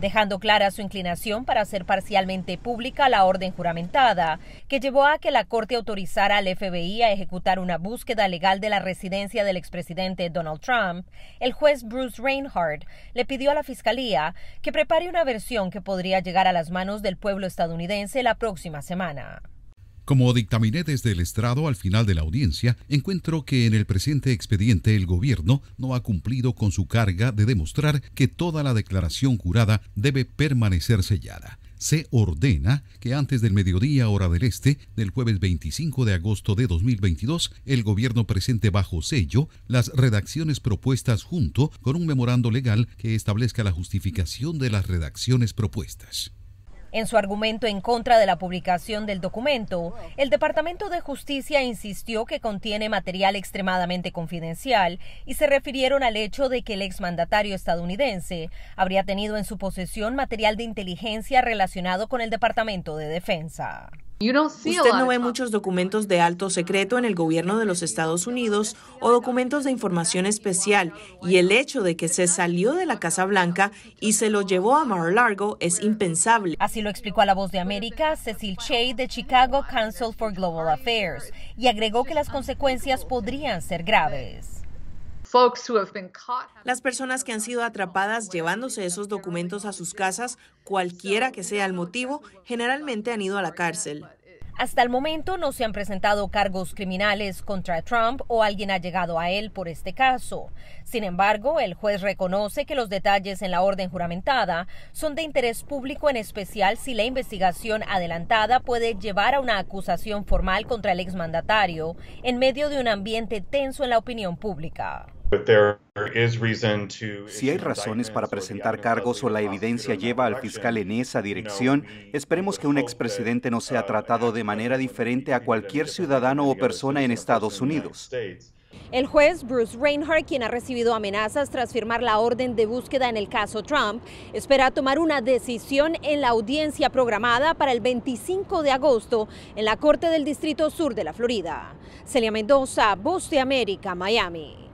dejando clara su inclinación para hacer parcialmente pública la orden juramentada, que llevó a que la Corte autorizara al FBI a ejecutar una búsqueda legal de la residencia del expresidente Donald Trump, el juez Bruce Reinhardt le pidió a la Fiscalía que prepare una versión que podría llegar a las manos del pueblo estadounidense la próxima semana. Como dictaminé desde el estrado al final de la audiencia, encuentro que en el presente expediente el gobierno no ha cumplido con su carga de demostrar que toda la declaración jurada debe permanecer sellada. Se ordena que antes del mediodía hora del este del jueves 25 de agosto de 2022 el gobierno presente bajo sello las redacciones propuestas junto con un memorando legal que establezca la justificación de las redacciones propuestas. En su argumento en contra de la publicación del documento, el Departamento de Justicia insistió que contiene material extremadamente confidencial y se refirieron al hecho de que el exmandatario estadounidense habría tenido en su posesión material de inteligencia relacionado con el Departamento de Defensa. Usted no ve muchos documentos de alto secreto en el gobierno de los Estados Unidos o documentos de información especial, y el hecho de que se salió de la Casa Blanca y se lo llevó a mar largo es impensable. Así lo explicó a la voz de América Cecil Chey de Chicago Council for Global Affairs, y agregó que las consecuencias podrían ser graves. Las personas que han sido atrapadas llevándose esos documentos a sus casas, cualquiera que sea el motivo, generalmente han ido a la cárcel. Hasta el momento no se han presentado cargos criminales contra Trump o alguien ha llegado a él por este caso. Sin embargo, el juez reconoce que los detalles en la orden juramentada son de interés público en especial si la investigación adelantada puede llevar a una acusación formal contra el exmandatario en medio de un ambiente tenso en la opinión pública. Si hay razones para presentar cargos o la evidencia lleva al fiscal en esa dirección, esperemos que un expresidente no sea uh, tratado de manera diferente a cualquier ciudadano o persona en Estados Unidos. El juez Bruce Reinhardt, quien ha recibido amenazas tras firmar la orden de búsqueda en el caso Trump, espera tomar una decisión en la audiencia programada para el 25 de agosto en la Corte del Distrito Sur de la Florida. Celia Mendoza, Voz de América, Miami.